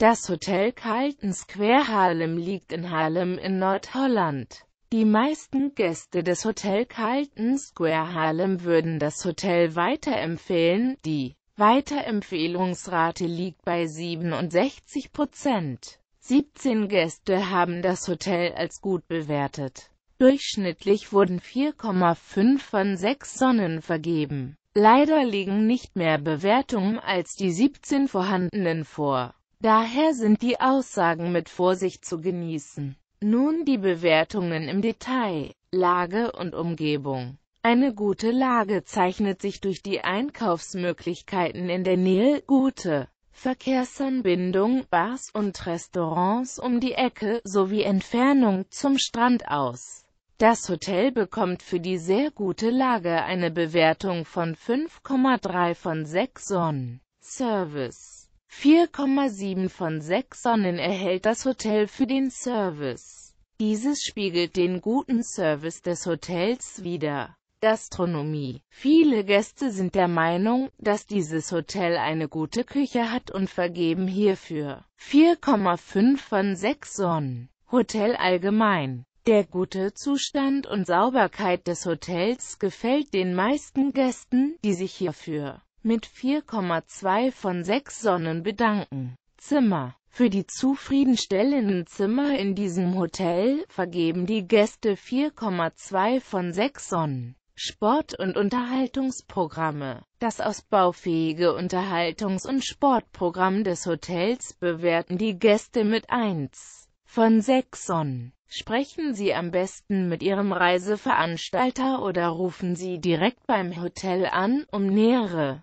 Das Hotel Carlton Square Harlem liegt in Harlem in Nordholland. Die meisten Gäste des Hotel Carlton Square Harlem würden das Hotel weiterempfehlen, die Weiterempfehlungsrate liegt bei 67 Prozent. 17 Gäste haben das Hotel als gut bewertet. Durchschnittlich wurden 4,5 von 6 Sonnen vergeben. Leider liegen nicht mehr Bewertungen als die 17 vorhandenen vor. Daher sind die Aussagen mit Vorsicht zu genießen. Nun die Bewertungen im Detail, Lage und Umgebung. Eine gute Lage zeichnet sich durch die Einkaufsmöglichkeiten in der Nähe, gute Verkehrsanbindung, Bars und Restaurants um die Ecke sowie Entfernung zum Strand aus. Das Hotel bekommt für die sehr gute Lage eine Bewertung von 5,3 von 6 Sonnen. Service 4,7 von 6 Sonnen erhält das Hotel für den Service. Dieses spiegelt den guten Service des Hotels wider. Gastronomie. Viele Gäste sind der Meinung, dass dieses Hotel eine gute Küche hat und vergeben hierfür 4,5 von 6 Sonnen. Hotel allgemein. Der gute Zustand und Sauberkeit des Hotels gefällt den meisten Gästen, die sich hierfür mit 4,2 von 6 Sonnen bedanken. Zimmer für die zufriedenstellenden Zimmer in diesem Hotel vergeben die Gäste 4,2 von 6 Sonnen. Sport- und Unterhaltungsprogramme. Das ausbaufähige Unterhaltungs- und Sportprogramm des Hotels bewerten die Gäste mit 1 von 6 Sonnen. Sprechen Sie am besten mit Ihrem Reiseveranstalter oder rufen Sie direkt beim Hotel an, um nähere